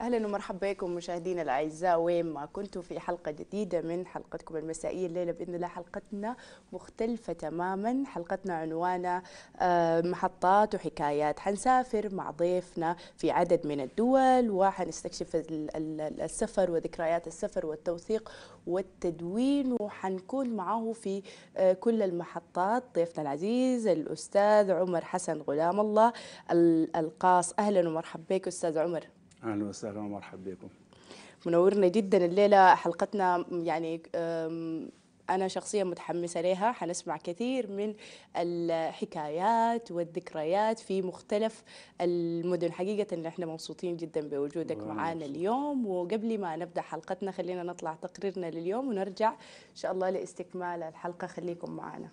اهلا ومرحبا بكم مشاهدينا الاعزاء وين ما كنتم في حلقه جديده من حلقتكم المسائيه الليله باذن الله حلقتنا مختلفه تماما حلقتنا عنوانها آه، محطات وحكايات حنسافر مع ضيفنا في عدد من الدول وحنستكشف السفر وذكريات السفر والتوثيق والتدوين وحنكون معه في آه، كل المحطات ضيفنا العزيز الاستاذ عمر حسن غلام الله القاص اهلا ومرحبا بك استاذ عمر اهلا وسهلا ومرحبا بكم منورنا جدا الليله حلقتنا يعني أنا شخصيا متحمسة لها حنسمع كثير من الحكايات والذكريات في مختلف المدن حقيقة إن إحنا مبسوطين جدا بوجودك معنا اليوم وقبل ما نبدأ حلقتنا خلينا نطلع تقريرنا لليوم ونرجع إن شاء الله لاستكمال الحلقة خليكم معنا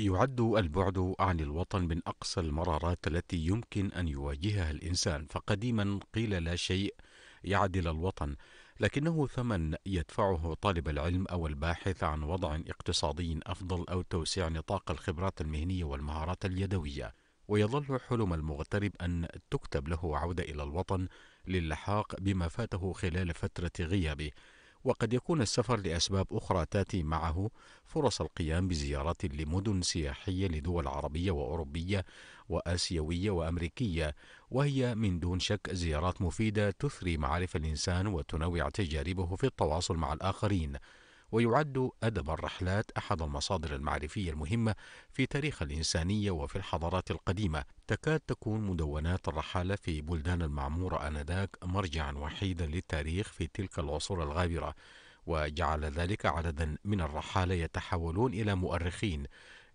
يعد البعد عن الوطن من اقصى المرارات التي يمكن ان يواجهها الانسان فقديما قيل لا شيء يعدل الوطن لكنه ثمن يدفعه طالب العلم او الباحث عن وضع اقتصادي افضل او توسيع نطاق الخبرات المهنيه والمهارات اليدويه ويظل حلم المغترب ان تكتب له عوده الى الوطن للحاق بما فاته خلال فتره غيابه وقد يكون السفر لأسباب أخرى تأتي معه فرص القيام بزيارات لمدن سياحية لدول عربية وأوروبية وآسيوية وأمريكية وهي من دون شك زيارات مفيدة تثري معارف الإنسان وتنوع تجاربه في التواصل مع الآخرين ويعد أدب الرحلات أحد المصادر المعرفية المهمة في تاريخ الإنسانية وفي الحضارات القديمة تكاد تكون مدونات الرحالة في بلدان المعمورة آنذاك مرجعا وحيدا للتاريخ في تلك العصور الغابرة وجعل ذلك عددا من الرحالة يتحولون إلى مؤرخين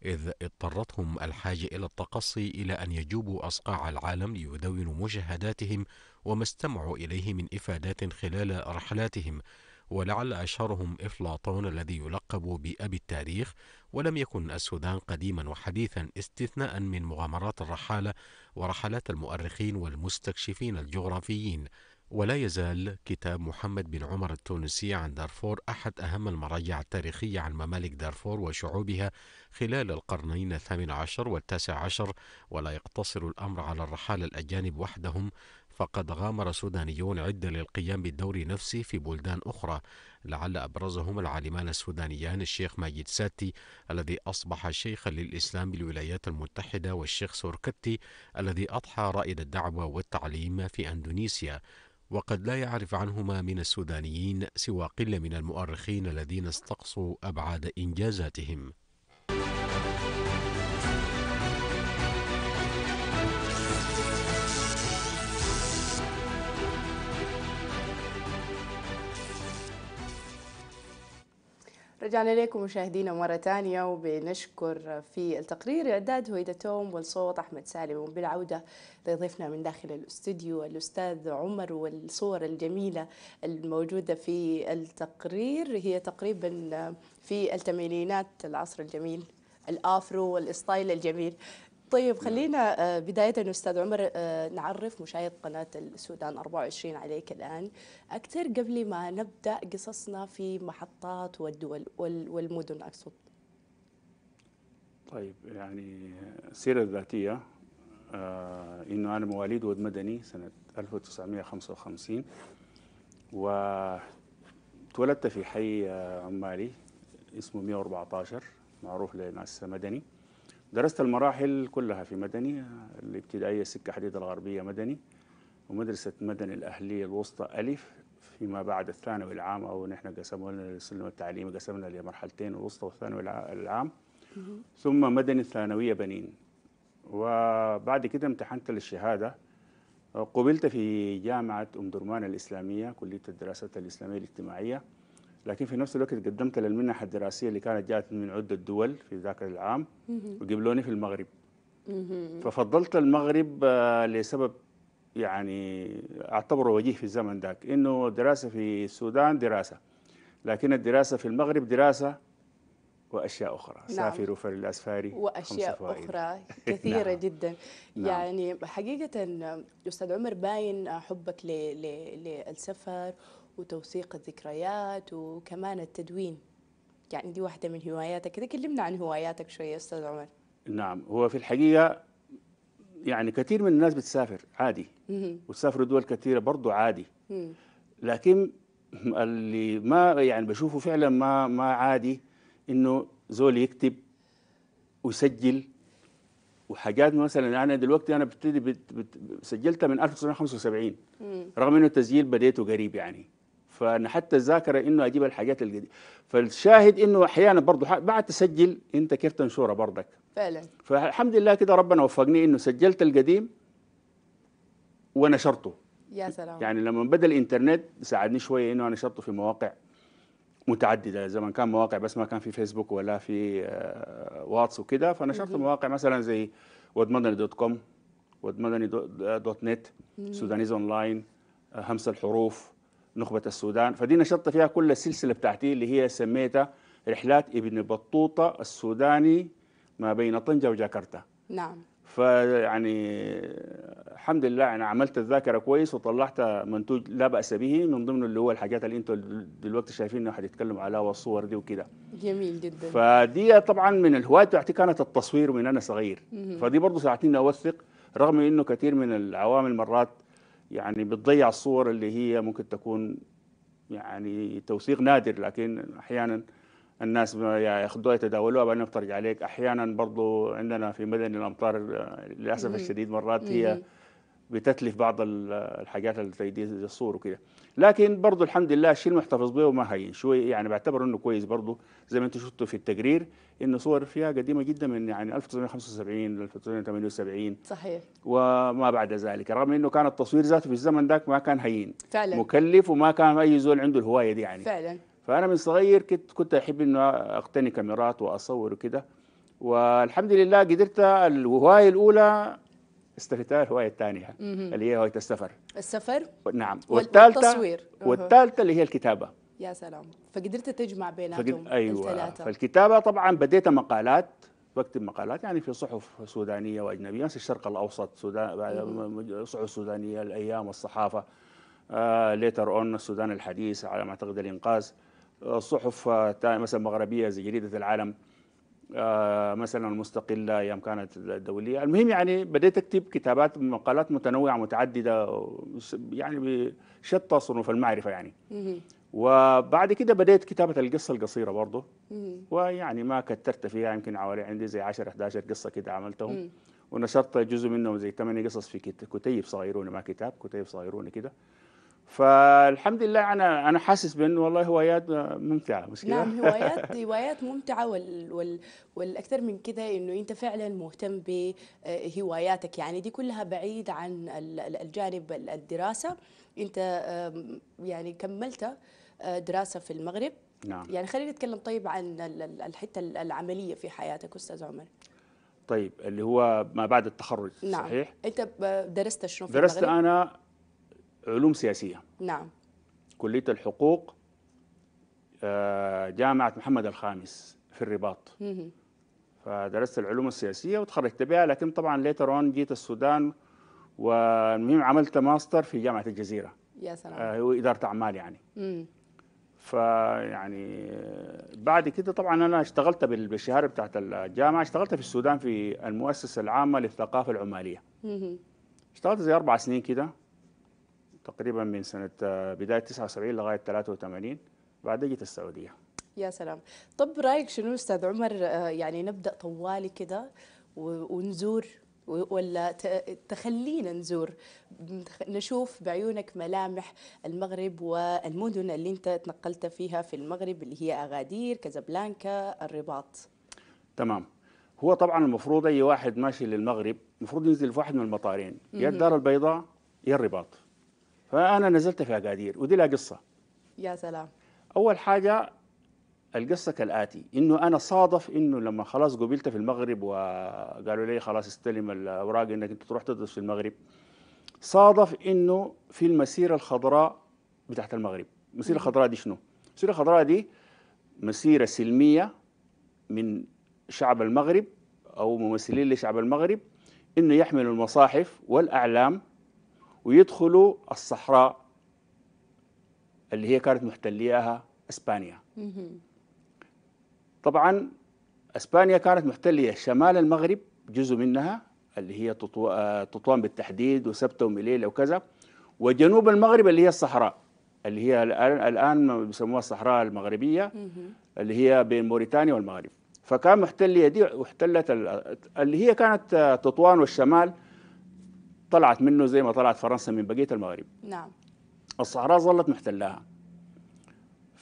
إذ اضطرتهم الحاجة إلى التقصي إلى أن يجوبوا أصقاع العالم ليدونوا مشاهداتهم وما استمعوا إليه من إفادات خلال رحلاتهم ولعل أشهرهم إفلاطون الذي يلقب بأبي التاريخ ولم يكن السودان قديما وحديثا استثناء من مغامرات الرحالة ورحلات المؤرخين والمستكشفين الجغرافيين ولا يزال كتاب محمد بن عمر التونسي عن دارفور أحد أهم المراجع التاريخية عن ممالك دارفور وشعوبها خلال القرنين الثامن عشر والتاسع عشر ولا يقتصر الأمر على الرحالة الأجانب وحدهم فقد غامر سودانيون عدة للقيام بالدور نفسه في بلدان أخرى لعل أبرزهم العالمان السودانيان الشيخ ماجد ساتي الذي أصبح شيخا للإسلام بالولايات المتحدة والشيخ سوركتي الذي أضحى رائد الدعوة والتعليم في أندونيسيا وقد لا يعرف عنهما من السودانيين سوى قلة من المؤرخين الذين استقصوا أبعاد إنجازاتهم رجعنا لكم مشاهدينا مرة ثانية وبنشكر في التقرير إعداد هويدا توم والصوت أحمد سالم وبالعودة لضيفنا من داخل الاستوديو الأستاذ عمر والصور الجميلة الموجودة في التقرير هي تقريبا في الثمانينات العصر الجميل الافرو والستايل الجميل طيب نعم. خلينا آه، بداية أستاذ عمر آه، نعرف مشاهد قناة السودان 24 عليك الآن أكثر قبل ما نبدأ قصصنا في محطات والدول والمدن أقصد طيب يعني السيرة الذاتية آه، إنه أنا مواليد ود مدني سنة 1955 وتولدت في حي عمالي اسمه 114 معروف للمؤسسة مدني درست المراحل كلها في مدني الابتدائية سكة حديد الغربية مدني ومدرسة مدني الأهلية الوسطى ألف فيما بعد الثانوي العام أو نحن قسموا لنا السلم التعليمي قسمنا لمرحلتين الوسطى والثانوي العام ثم مدني الثانوية بنين وبعد كده امتحنت للشهادة قبلت في جامعة أم درمان الإسلامية كلية الدراسات الإسلامية الاجتماعية لكن في نفس الوقت قدمت للمنح الدراسيه اللي كانت جات من عده دول في ذاك العام وقبلوني في المغرب ففضلت المغرب آه، لسبب يعني اعتبره وجيه في الزمن ذاك انه الدراسه في السودان دراسه لكن الدراسه في المغرب دراسه واشياء اخرى نعم. سافروا الاسفاري واشياء اخرى كثيره نعم. جدا نعم. يعني حقيقه استاذ عمر باين حبك للسفر وتوثيق الذكريات وكمان التدوين يعني دي واحدة من هواياتك كده كلمنا عن هواياتك شوية أستاذ عمر نعم هو في الحقيقة يعني كثير من الناس بتسافر عادي وتسافر دول كثيرة برضو عادي لكن اللي ما يعني بشوفه فعلا ما ما عادي انه زول يكتب ويسجل وحاجات مثلا انا دلوقتي انا بت سجلتها من 1975 رغم انه التسجيل بديته قريب يعني فانا حتى الذاكره انه اجيب الحاجات القديمه فالشاهد انه احيانا برضه بعد تسجل انت كيف تنشرها برضك فعلا فالحمد لله كده ربنا وفقني انه سجلت القديم ونشرته يا سلام يعني لما بدا الانترنت ساعدني شويه انه انا نشرته في مواقع متعدده زمان كان مواقع بس ما كان في فيسبوك ولا في آه، واتس وكده فنشرت مواقع مثلا زي ودمدني دوت كوم ودمدني دوت نت سودانيز اون لاين آه، همس الحروف نخبة السودان فدي نشطت فيها كل السلسلة بتاعتي اللي هي سميتها رحلات ابن بطوطة السوداني ما بين طنجة وجاكرتا نعم فيعني الحمد لله انا عملت الذاكره كويس وطلعت منتوج لا باس به من ضمن اللي هو الحاجات اللي انتم دلوقتي شايفين انه حتتكلموا عليها والصور دي وكده جميل جدا فدي طبعا من الهوايات بتاعتي كانت التصوير من انا صغير مم. فدي برضه ساعدتني اوثق رغم انه كثير من العوامل مرات يعني بتضيع الصور اللي هي ممكن تكون يعني توثيق نادر لكن احيانا الناس ياخذوها يتداولوها بعدين بترجع عليك احيانا برضو عندنا في مدني الامطار للاسف الشديد مرات هي بتتلف بعض الحاجات اللي زي دي الصور وكده لكن برضو الحمد لله الشيء المحتفظ به وما هين شوي يعني بعتبر انه كويس برضو زي ما انتم شفتوا في التقرير ان صور فيها قديمه جدا من يعني 1975 ل 1978 صحيح وما بعد ذلك رغم انه كان التصوير ذاته في الزمن ذاك ما كان هين فعلا مكلف وما كان اي زول عنده الهوايه دي يعني فعلا فانا من صغير كنت كنت احب انه اقتني كاميرات واصور وكده والحمد لله قدرت الهوايه الاولى استفدتها الهوايه الثانيه اللي هي هوايه السفر السفر نعم والثالثه والتصوير والثالثه اللي هي الكتابه يا سلام فقدرت تجمع بيناتهم فقد... أيوة. الثلاثة فالكتابة طبعا بديت مقالات بكتب مقالات يعني في صحف سودانية وأجنبية نفس الشرق الأوسط سودان أيوة. صحف سودانية الأيام والصحافة آه ليتر اون السودان الحديث على ما اعتقد الانقاذ آه، صحف آه، مثلا مغربيه زي جريده العالم آه، مثلا المستقله ايام كانت الدوليه المهم يعني بديت اكتب كتابات مقالات متنوعه متعدده يعني بشتى صنوف المعرفه يعني وبعد كده بديت كتابة القصة القصيرة برضه ويعني ما كترت فيها يمكن حوالي عندي زي 10 11 قصة كده عملتهم ونشرت جزء منهم زي 8 قصص في كتيب صغيرون ما كتاب كتيب صغيرون كده فالحمد لله انا انا حاسس بانه والله هوايات ممتعه مش كده؟ نعم هوايات هوايات ممتعه وال وال والاكثر من كده انه انت فعلا مهتم بهواياتك آه، يعني دي كلها بعيد عن الجانب الدراسه انت يعني كملتها آه، دراسه في المغرب نعم يعني خلينا نتكلم طيب عن الحته العمليه في حياتك استاذ عمر طيب اللي هو ما بعد التخرج نعم. صحيح انت درست شنو في درست المغرب؟ انا علوم سياسيه نعم كليه الحقوق آه، جامعه محمد الخامس في الرباط مم. فدرست العلوم السياسيه وتخرجت بها لكن طبعا ليتر جيت السودان والمهم عملت ماستر في جامعه الجزيره يا سلام آه اداره اعمال يعني مم. فيعني بعد كده طبعا انا اشتغلت بالشهاده بتاعت الجامعه اشتغلت في السودان في المؤسسه العامه للثقافه العماليه اشتغلت زي اربع سنين كده تقريبا من سنه بدايه 79 لغايه 83 بعدين جيت السعوديه يا سلام طب رايك شنو استاذ عمر آه، يعني نبدا طوالي كده ونزور ولا تخلينا نزور نشوف بعيونك ملامح المغرب والمدن اللي انت تنقلت فيها في المغرب اللي هي اغادير كازابلانكا الرباط تمام هو طبعا المفروض اي واحد ماشي للمغرب المفروض ينزل في واحد من المطارين يا الدار البيضاء يا الرباط فانا نزلت في اغادير ودي لها قصه يا سلام اول حاجه القصه كالاتي انه انا صادف انه لما خلاص قبلت في المغرب وقالوا لي خلاص استلم الاوراق انك انت تروح تدرس في المغرب صادف انه في المسيره الخضراء بتاعت المغرب المسيره الخضراء دي شنو المسيره الخضراء دي مسيره سلميه من شعب المغرب او ممثلين لشعب المغرب انه يحملوا المصاحف والاعلام ويدخلوا الصحراء اللي هي كانت محتلياها اسبانيا طبعا اسبانيا كانت محتليه شمال المغرب جزء منها اللي هي آه، تطوان بالتحديد وسبته ومليله وكذا وجنوب المغرب اللي هي الصحراء اللي هي الان بيسموها الصحراء المغربيه اللي هي بين موريتانيا والمغرب فكان محتليه دي واحتلت اللي هي كانت آه، تطوان والشمال طلعت منه زي ما طلعت فرنسا من بقيه المغرب نعم الصحراء ظلت محتلاها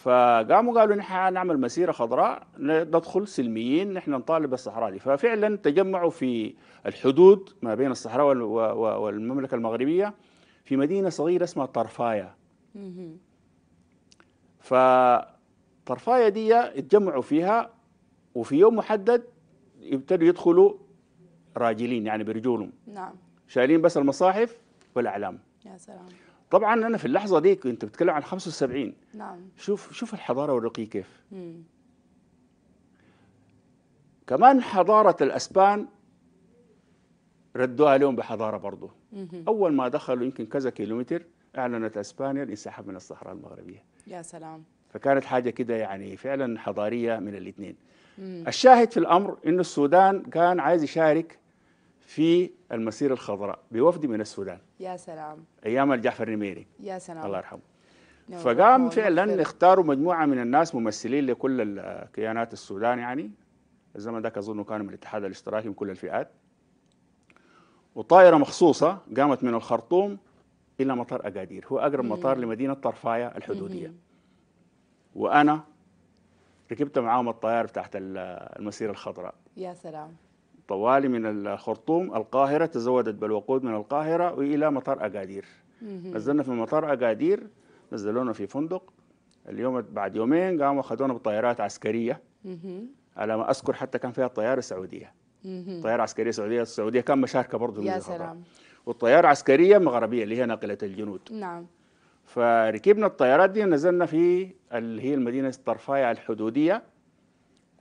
فقاموا قالوا نحن نعمل مسيرة خضراء ندخل سلميين نحن نطالب بالصحراء دي ففعلا تجمعوا في الحدود ما بين الصحراء والمملكة المغربية في مدينة صغيرة اسمها طرفاية فطرفاية دي اتجمعوا فيها وفي يوم محدد يبتدوا يدخلوا راجلين يعني برجولهم نعم شايلين بس المصاحف والأعلام يا سلام طبعا انا في اللحظه دي كنت بتكلم عن 75 نعم شوف شوف الحضاره والرقي كيف مم. كمان حضاره الاسبان ردوها لهم بحضاره برضه اول ما دخلوا يمكن كذا كيلومتر اعلنت اسبانيا الانسحاب من الصحراء المغربيه يا سلام فكانت حاجه كده يعني فعلا حضاريه من الاثنين الشاهد في الامر انه السودان كان عايز يشارك في المسيره الخضراء بوفد من السودان يا سلام ايام الجعفر النميري يا سلام الله يرحمه نعم. فقام نعم. فعلا نعم. اختاروا مجموعه من الناس ممثلين لكل الكيانات السودان يعني الزمن ذاك اظن كانوا من الاتحاد الاشتراكي من كل الفئات وطائره مخصوصه قامت من الخرطوم الى مطار اكادير هو اقرب مطار لمدينه طرفايه الحدوديه وانا ركبت معاهم الطياره بتاعت المسيره الخضراء يا سلام طوالي من الخرطوم القاهرة تزودت بالوقود من القاهرة وإلى مطار أقادير نزلنا في مطار أقادير نزلونا في فندق اليوم بعد يومين قاموا أخذونا بطائرات عسكرية على ما أذكر حتى كان فيها الطيارة السعودية طيارة عسكرية سعودية السعودية كان مشاركة برضه يا سلام والطيارة عسكرية مغربية اللي هي ناقلة الجنود نعم فركبنا الطيارات دي نزلنا في اللي هي المدينة الطرفاية الحدودية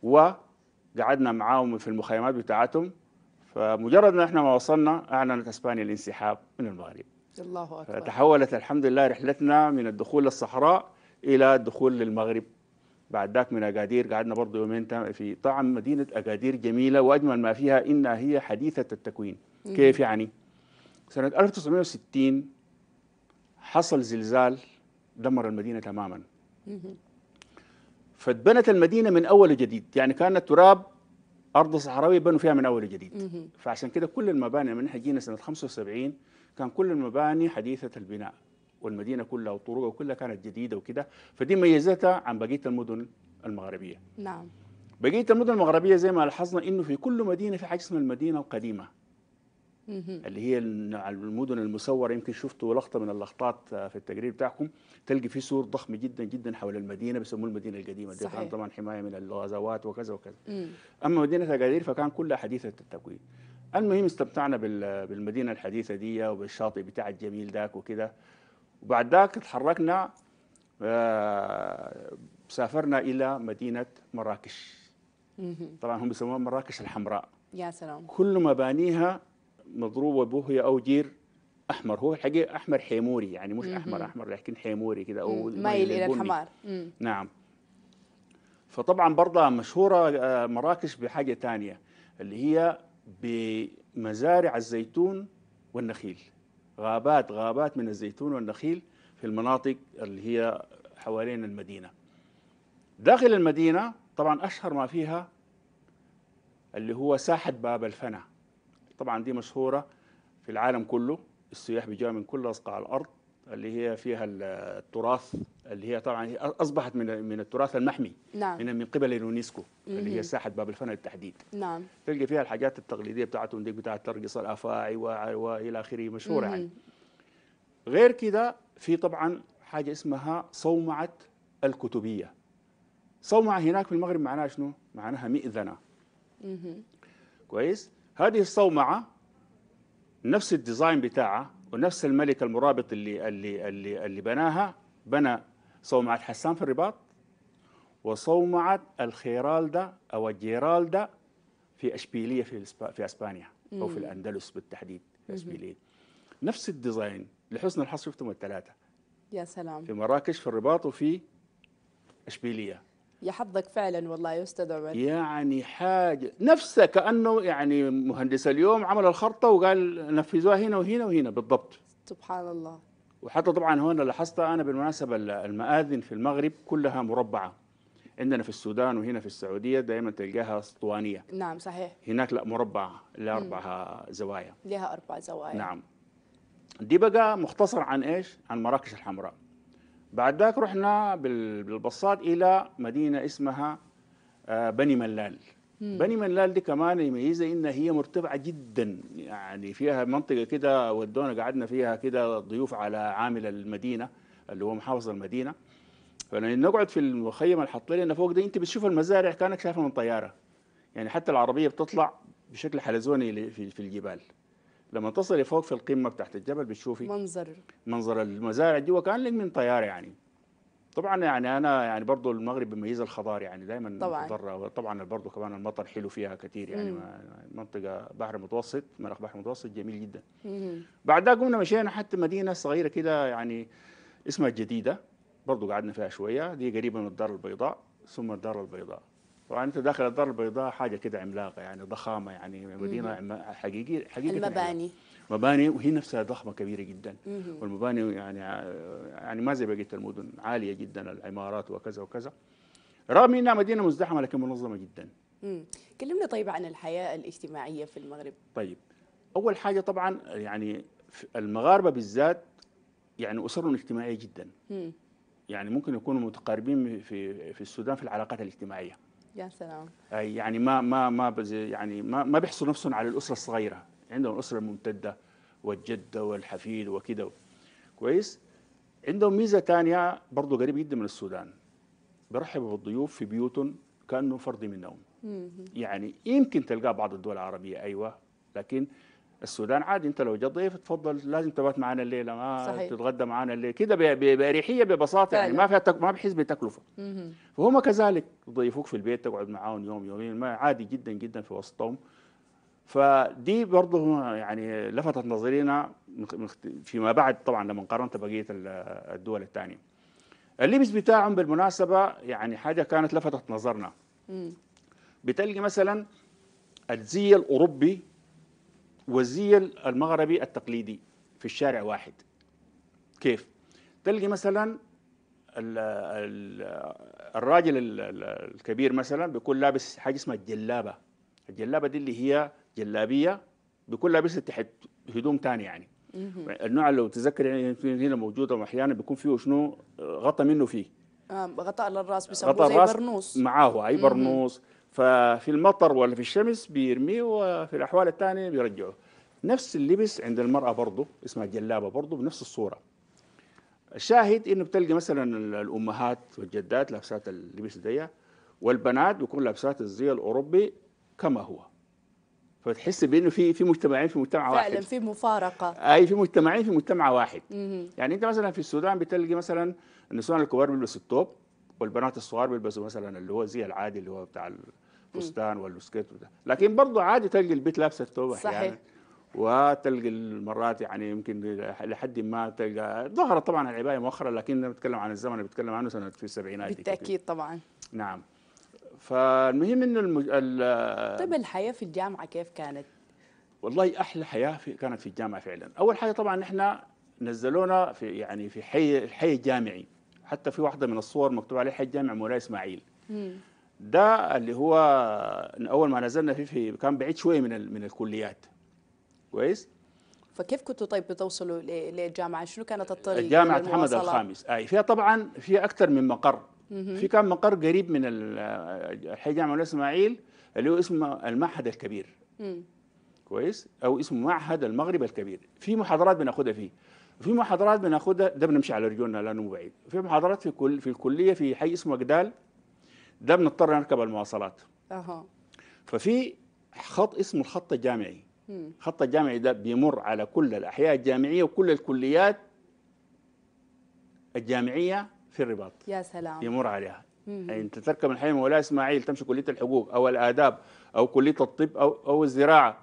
و قعدنا معاهم في المخيمات بتاعتهم فمجرد ما احنا ما وصلنا اعلنت اسبانيا الانسحاب من المغرب الله اكبر فتحولت الحمد لله رحلتنا من الدخول للصحراء الى الدخول للمغرب بعد ذاك من اكادير قعدنا برضه يومين في طعم مدينه اكادير جميله واجمل ما فيها انها هي حديثه التكوين مم. كيف يعني سنه 1960 حصل زلزال دمر المدينه تماما مم. فاتبنت المدينه من اول وجديد يعني كان التراب ارض صحراويه بنوا فيها من اول وجديد فعشان كده كل المباني من احنا جينا سنه 75 كان كل المباني حديثه البناء والمدينه كلها وطرقها كلها كانت جديده وكده فدي ميزتها عن بقيه المدن المغربيه نعم بقيه المدن المغربيه زي ما لاحظنا انه في كل مدينه في حاجه اسمها المدينه القديمه اللي هي المدن المسوره يمكن شفتوا لقطه من اللقطات آه، في التقرير بتاعكم تلقي في سور ضخم جدا جدا حول المدينه بيسموه المدينه القديمه صحيح. طبعا حمايه من الغزوات وكذا وكذا مم. اما مدينه اكادير فكان كلها حديثه التكوين المهم استمتعنا بالمدينه الحديثه دي وبالشاطئ بتاع الجميل داك وكده وبعد ذاك تحركنا آه، سافرنا الى مدينه مراكش طبعا هم بيسموها مراكش الحمراء يا سلام كل مبانيها مضروبه بوهية او جير احمر هو الحقيقه احمر حيموري يعني مش احمر احمر لكن حيموري كده او مايل الى الحمار نعم فطبعا برضه مشهوره آه، مراكش بحاجه ثانيه اللي هي بمزارع الزيتون والنخيل غابات غابات من الزيتون والنخيل في المناطق اللي هي حوالين المدينه داخل المدينه طبعا اشهر ما فيها اللي هو ساحه باب الفنا طبعا دي مشهوره في العالم كله السياح بيجوا من كل اصقاع الارض اللي هي فيها التراث اللي هي طبعا هي اصبحت من من التراث المحمي نعم. من من قبل اليونسكو اللي هي ساحه باب الفن بالتحديد نعم تلقى فيها الحاجات التقليديه بتاعتهم دي بتاعت ترقص الافاعي والى اخره مشهوره يعني غير كده في طبعا حاجه اسمها صومعه الكتبيه صومعه هناك في المغرب معناها شنو؟ معناها مئذنه كويس هذه الصومعة نفس الديزاين بتاعها ونفس الملك المرابط اللي اللي اللي, اللي بناها بنى صومعة حسان في الرباط وصومعة الخيرالدا أو الجيرالدا في أشبيلية في في أسبانيا أو في الأندلس بالتحديد في أشبيلية نفس الديزاين لحسن الحظ شفتهم الثلاثة يا سلام في مراكش في الرباط وفي أشبيلية يا حظك فعلا والله يا استاذ عمر يعني حاجه نفسه كانه يعني مهندس اليوم عمل الخرطه وقال نفذوها هنا وهنا وهنا بالضبط سبحان الله وحتى طبعا هنا لاحظت انا بالمناسبه المآذن في المغرب كلها مربعه عندنا في السودان وهنا في السعوديه دائما تلقاها اسطوانيه نعم صحيح هناك لا مربعه لاربع زوايا لها اربع زوايا نعم دي بقى مختصر عن ايش؟ عن مراكش الحمراء بعد ذاك رحنا بالبصات الى مدينه اسمها آه، بني ملال مم. بني ملال دي كمان يميزها ان هي مرتفعه جدا يعني فيها منطقه كده ودونا قعدنا فيها كده ضيوف على عامل المدينه اللي هو محافظ المدينه فلما نقعد في المخيم اللي حاطين لنا فوق ده انت بتشوف المزارع كانك شايفها من طياره يعني حتى العربيه بتطلع بشكل حلزوني في الجبال لما تصلي فوق في القمه تحت الجبل بتشوفي منظر منظر المزارع جوا لك من طياره يعني طبعا يعني انا يعني برضه المغرب بميز الخضار يعني دائما طبعا طبعا برضه كمان المطر حلو فيها كثير يعني مم. منطقه بحر متوسط مناخ بحر متوسط جميل جدا مم. بعدها قمنا مشينا حتى مدينه صغيره كده يعني اسمها الجديده برضه قعدنا فيها شويه دي قريبه من الدار البيضاء ثم الدار البيضاء طبعا انت داخل الدار البيضاء حاجه كده عملاقه يعني ضخامه يعني مدينه حقيقيه حقيقي المباني مباني وهي نفسها ضخمه كبيره جدا والمباني يعني يعني ما زي بقيه المدن عاليه جدا العمارات وكذا وكذا رغم انها مدينه مزدحمه لكن منظمه جدا امم كلمنا طيب عن الحياه الاجتماعيه في المغرب طيب اول حاجه طبعا يعني المغاربه بالذات يعني اسرهم اجتماعيه جدا يعني ممكن يكونوا متقاربين في في السودان في العلاقات الاجتماعيه يا سلام أي يعني ما ما ما يعني ما ما بيحصلوا نفسهم على الاسره الصغيره عندهم الاسره الممتده والجده والحفيد وكده كويس عندهم ميزه ثانيه برضه قريب جدا من السودان بيرحبوا بالضيوف في بيوتهم كانه فرد منهم يعني يمكن تلقاه بعض الدول العربيه ايوه لكن السودان عادي انت لو جت ضيف تفضل لازم تبات معنا الليله ما صحيح. تتغدى معنا الليله كده باريحيه ببساطه يعني، فعلا. يعني ما فيها تك... ما بحس بتكلفه فهم كذلك ضيفوك في البيت تقعد معاهم يوم يومين ما عادي جدا جدا في وسطهم فدي برضه يعني لفتت نظرينا فيما بعد طبعا لما قارنت بقيه الدول الثانيه اللبس بتاعهم بالمناسبه يعني حاجه كانت لفتت نظرنا مم. بتلقي مثلا الزي الاوروبي والزي المغربي التقليدي في الشارع واحد كيف تلقي مثلا الراجل الكبير مثلا بيكون لابس حاجه اسمها الجلابه الجلابه دي اللي هي جلابيه بيكون لابسها تحت هدوم ثانيه يعني النوع لو تذكر يعني هنا موجوده واحيانا بيكون فيه شنو غطى منه فيه آه غطاء للراس بيسموه زي برنوس معاه اي برنوس ففي المطر ولا في الشمس بيرميه وفي الأحوال الثانية بيرجعه نفس اللبس عند المرأة برضه اسمها الجلابة برضه بنفس الصورة الشاهد انه بتلقى مثلا الامهات والجدات لابسات اللبس دي والبنات بيكون لابسات الزي الاوروبي كما هو فتحس بانه في في مجتمعين في مجتمع فعلا واحد فعلا في مفارقه اي في مجتمعين في مجتمع واحد مم. يعني انت مثلا في السودان بتلقى مثلا النسوان الكبار بيلبسوا التوب والبنات الصغار بيلبسوا مثلا اللي هو زي العادي اللي هو بتاع الفستان والسكيت وده لكن برضه عادي تلقى البيت لابسه ثوب صحيح يعني وتلقى المرات يعني يمكن لحد ما تلقى ظهرت طبعا العبايه مؤخرا لكن انا بتكلم عن الزمن اللي بتكلم عنه سنه في السبعينات بالتاكيد طبعا نعم فالمهم انه المج... ال... طيب الحياه في الجامعه كيف كانت؟ والله احلى حياه في كانت في الجامعه فعلا، اول حاجه طبعا نحن نزلونا في يعني في حي الحي الجامعي حتى في واحده من الصور مكتوب عليها حي جامع مولاي اسماعيل. مم. ده اللي هو اول ما نزلنا فيه في كان بعيد شويه من من الكليات كويس فكيف كنتوا طيب بتوصلوا للجامعه شنو كانت الطريقه الجامعه محمد الخامس اي فيها طبعا فيها اكثر من مقر في كان مقر قريب من الحي جامعه الاسماعيل اللي هو اسمه المعهد الكبير كويس او اسمه معهد المغرب الكبير في محاضرات بناخذها فيه في محاضرات بناخذها ده بنمشي على رجولنا لانه بعيد في محاضرات في كل في الكليه في حي اسمه جدال ده بنضطر نركب المواصلات اها ففي خط اسمه الخط الجامعي الخط الجامعي ده بيمر على كل الاحياء الجامعيه وكل الكليات الجامعيه في الرباط يا سلام بيمر عليها يعني انت تركب من حي مولاي اسماعيل تمشي كليه الحقوق او الاداب او كليه الطب او او الزراعه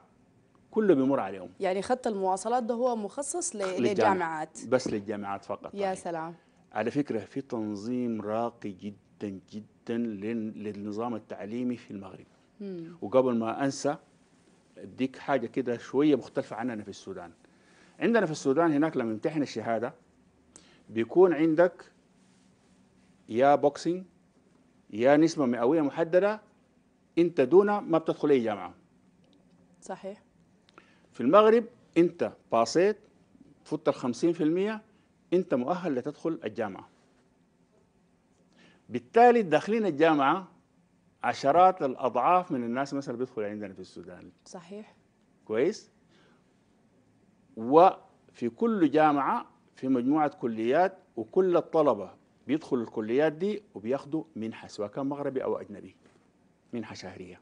كله بيمر عليهم يعني خط المواصلات ده هو مخصص للجامعات بس للجامعات فقط يا سلام على فكره في تنظيم راقي جدا جدا جدا للنظام التعليمي في المغرب مم. وقبل ما انسى اديك حاجه كده شويه مختلفه عننا في السودان عندنا في السودان هناك لما يمتحن الشهاده بيكون عندك يا بوكسينج يا نسبه مئويه محدده انت دون ما بتدخل اي جامعه صحيح في المغرب انت باصيت فوت ال 50% انت مؤهل لتدخل الجامعه بالتالي داخلين الجامعه عشرات الاضعاف من الناس مثلا بيدخلوا عندنا في السودان صحيح كويس وفي كل جامعه في مجموعه كليات وكل الطلبه بيدخلوا الكليات دي وبياخدوا منحه سواء كان مغربي او اجنبي منحه شهريه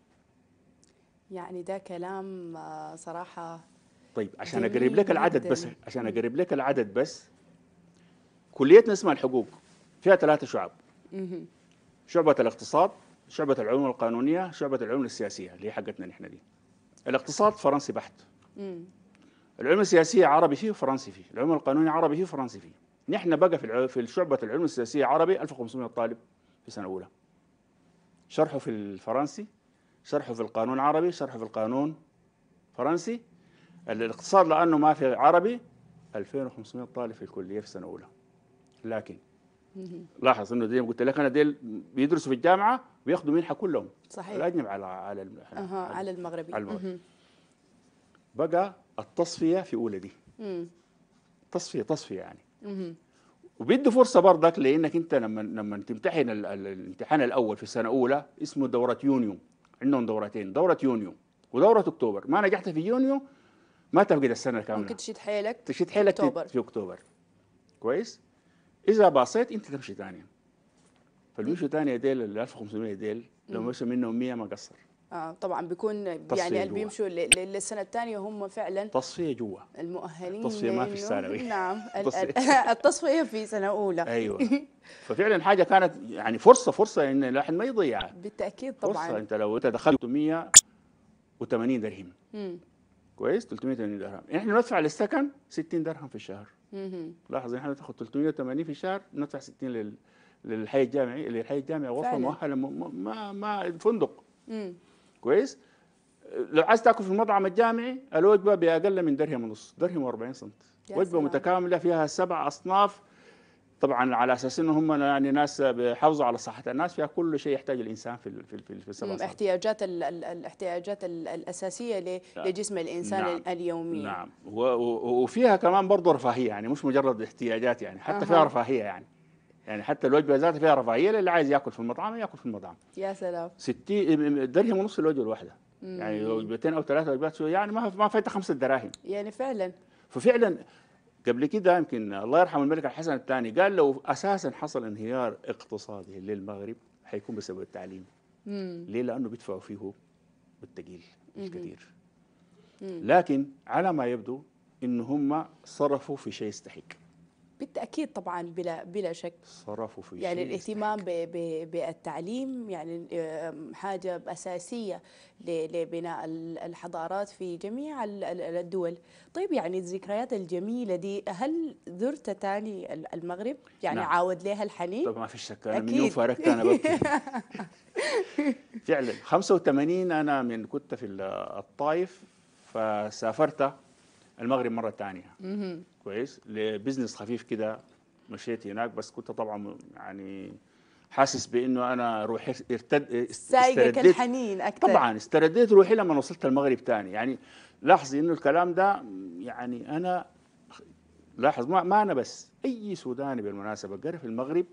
يعني ده كلام آه، صراحه طيب عشان اقرب لك العدد بس عشان اقرب لك العدد بس كليتنا اسمها الحقوق فيها ثلاثه شعب شعبة الاقتصاد شعبة العلوم القانونية شعبة العلوم السياسية اللي هي حقتنا نحن دي الاقتصاد فرنسي بحت العلوم السياسية عربي فيه وفرنسي فيه العلوم القانونية عربي فيه وفرنسي فيه نحن بقى في في شعبة العلوم السياسية عربي 1500 طالب في سنة أولى شرحه في الفرنسي شرحه في القانون عربي شرحه في القانون فرنسي الاقتصاد لأنه ما في عربي 2500 طالب في الكلية في سنة أولى لكن لاحظ انه زي ما قلت لك انا ديل بيدرسوا في الجامعه وياخذوا منحه كلهم صحيح الاجنب على على أه على المغربي على المغربي بقى التصفيه في اولى دي تصفيه تصفيه يعني وبيدوا وبيدي فرصه برضك لانك انت لما لما تمتحن الامتحان الاول في سنه اولى اسمه دوره يونيو عندهم دورتين دوره يونيو ودوره اكتوبر ما نجحت في يونيو ما تفقد السنه كامله ممكن تشد حيلك تشد حيلك في اكتوبر كويس اذا باصيت انت تمشي ثاني فالمشي ثانيه ديل ال 1500 ديل لو مشى منهم 100 ما قصر اه طبعا بيكون يعني اللي بيمشوا للسنه الثانيه هم فعلا تصفيه جوا المؤهلين تصفيه ما في الثانوي نعم التصفيه في سنه اولى ايوه ففعلا حاجه كانت يعني فرصه فرصه ان الواحد ما يضيعها بالتاكيد طبعا فرصه انت لو انت دخلت 180 درهم كويس 380 درهم يعني احنا ندفع للسكن 60 درهم في الشهر لاحظ احنا بتاخد 380 في الشهر ندفع 60 لل للحي الجامعي للحي الجامعي غرفه مؤهله ما ما فندق مم. كويس لو عايز تاكل في المطعم الجامعي الوجبه باقل من درهم ونص درهم و40 سنت وجبه سلام. متكامله فيها سبع اصناف طبعا على اساس انه هم يعني ناس بيحافظوا على صحه الناس فيها كل شيء يحتاج الانسان في في في السبع احتياجات الاحتياجات الاساسيه نعم. لجسم الانسان نعم اليومي نعم وفيها كمان برضه رفاهيه يعني مش مجرد احتياجات يعني حتى أه. فيها رفاهيه يعني يعني حتى الوجبه ذاتها فيها رفاهيه اللي عايز ياكل في المطعم ياكل في المطعم يا سلام 60 درهم ونص الوجبه الواحده يعني وجبتين او ثلاثه وجبات يعني ما ما فايته خمسة دراهم يعني فعلا ففعلا قبل كده يمكن الله يرحم الملك الحسن الثاني قال لو اساسا حصل انهيار اقتصادي للمغرب حيكون بسبب التعليم مم. ليه لانه بيدفعوا فيه بالتقيل الكثير مم. لكن على ما يبدو ان هم صرفوا في شيء يستحق بالتاكيد طبعا بلا بلا شك صرفوا في يعني شيء الاهتمام بالتعليم يعني حاجه اساسيه لبناء الحضارات في جميع الدول طيب يعني الذكريات الجميله دي هل زرت ثاني المغرب يعني نعم. عاود لها الحنين طب ما في شك انا من يوم فارقت انا ببكي فعلا 85 انا من كنت في الطائف فسافرت المغرب مره ثانيه كويس لبزنس خفيف كده مشيت هناك بس كنت طبعا يعني حاسس بانه انا روحي ارتد سايقك الحنين اكثر طبعا استرديت روحي لما وصلت المغرب ثاني يعني لاحظي انه الكلام ده يعني انا لاحظ ما, ما انا بس اي سوداني بالمناسبه قرا في المغرب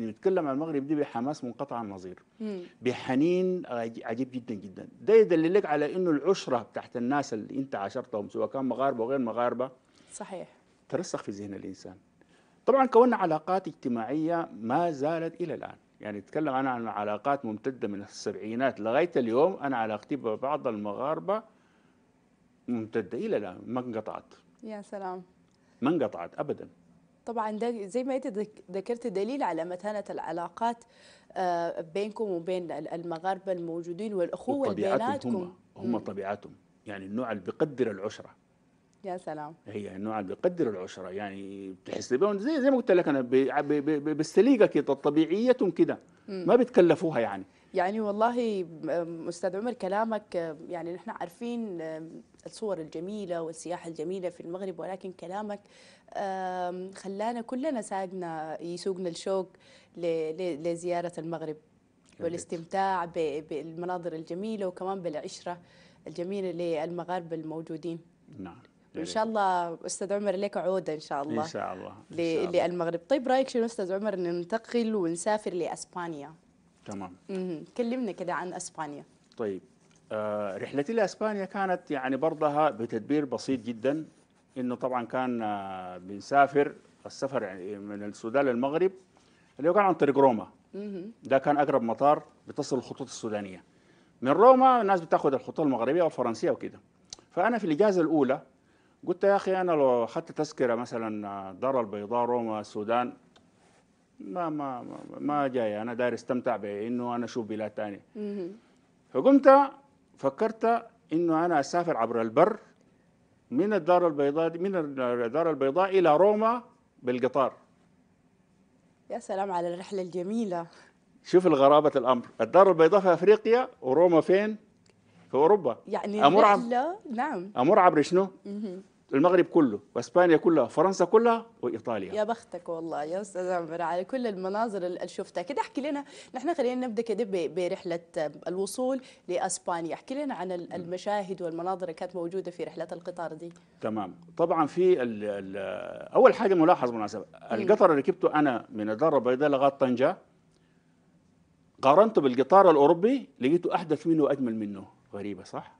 نتكلم عن المغرب دي بحماس منقطع النظير بحنين عجيب جدا جدا ده يدللك على انه العشره بتاعت الناس اللي انت عاشرتهم سواء كان مغاربه وغير مغاربه صحيح ترسخ في ذهن الانسان طبعا كوننا علاقات اجتماعيه ما زالت الى الان يعني اتكلم انا عن علاقات ممتده من السبعينات لغايه اليوم انا علاقتي ببعض المغاربه ممتده الى الان ما انقطعت يا سلام ما انقطعت ابدا طبعا ده زي ما انت ذكرت دليل على متانه العلاقات آه، بينكم وبين المغاربه الموجودين والاخوه بيناتكم هم, هم طبيعتهم يعني النوع اللي بيقدر العشره يا سلام هي النوع اللي بيقدر العشره يعني بتحس بهم زي زي ما قلت لك انا بالسليقه كده طبيعيتهم كده ما بيتكلفوها يعني يعني والله آه، استاذ عمر كلامك آه، يعني نحن عارفين آه، الصور الجميله والسياحه الجميله في المغرب ولكن كلامك خلانا كلنا ساقنا يسوقنا الشوق لزياره المغرب والاستمتاع بالمناظر الجميله وكمان بالعشره الجميله للمغاربه الموجودين نعم ان شاء الله استاذ عمر لك عوده ان شاء الله ان شاء الله للمغرب طيب رايك شنو استاذ عمر ننتقل ونسافر لاسبانيا تمام كلمنا كده عن اسبانيا طيب آه رحلتي لاسبانيا كانت يعني برضها بتدبير بسيط جدا انه طبعا كان آه بنسافر السفر يعني من السودان للمغرب اللي هو كان عن طريق روما ده كان اقرب مطار بتصل الخطوط السودانيه من روما الناس بتاخذ الخطوط المغربيه والفرنسيه وكده فانا في الاجازه الاولى قلت يا اخي انا لو اخذت تذكره مثلا آه، دار البيضاء روما السودان ما ما ما, ما جاي انا داير استمتع بانه انا اشوف بلاد ثانيه فقمت فكرت انه انا اسافر عبر البر من الدار البيضاء من الدار البيضاء الى روما بالقطار يا سلام على الرحله الجميله شوف الغرابه الامر الدار البيضاء في افريقيا وروما فين في اوروبا يعني امر عبر نعم امر عبر شنو مم. المغرب كله واسبانيا كلها فرنسا كلها وايطاليا يا بختك والله يا استاذ عمر على كل المناظر اللي شفتها كده احكي لنا نحن خلينا نبدا كده برحله الوصول لاسبانيا احكي لنا عن المشاهد والمناظر اللي كانت موجوده في رحله القطار دي تمام طبعا في ال ال اول حاجه ملاحظه مناسبه القطر اللي ركبته انا من الدار البيضاء لغايه طنجه قارنته بالقطار الاوروبي لقيته احدث منه واجمل منه غريبه صح؟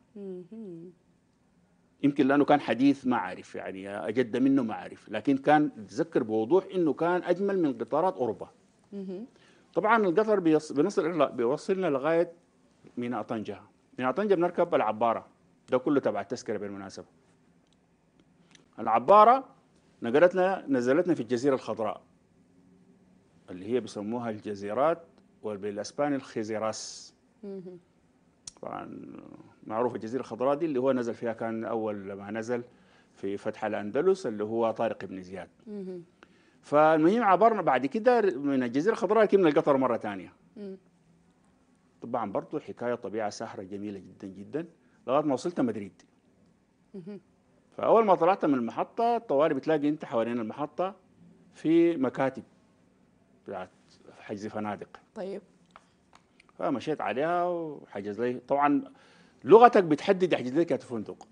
يمكن لانه كان حديث ما عارف يعني اجد منه ما عارف لكن كان تذكر بوضوح انه كان اجمل من قطارات اوروبا طبعا القطر بنصل بيوصلنا لغايه ميناء طنجه ميناء طنجه بنركب العباره ده كله تبع التذكره بالمناسبه العباره نقلتنا نزلتنا في الجزيره الخضراء اللي هي بيسموها الجزيرات وبالاسباني الخيزيراس طبعا معروف الجزيرة الخضراء دي اللي هو نزل فيها كان أول ما نزل في فتح الأندلس اللي هو طارق بن زياد فالمهم عبرنا بعد كده من الجزيرة الخضراء ركبنا القطر مرة ثانية طبعا برضه حكاية طبيعة ساحرة جميلة جدا جدا لغاية ما وصلت مدريد فأول ما طلعت من المحطة الطوارئ بتلاقي أنت حوالين المحطة في مكاتب بتاعت حجز فنادق طيب فمشيت عليها وحجز لي طبعا لغتك بتحدد يحجز لك فندق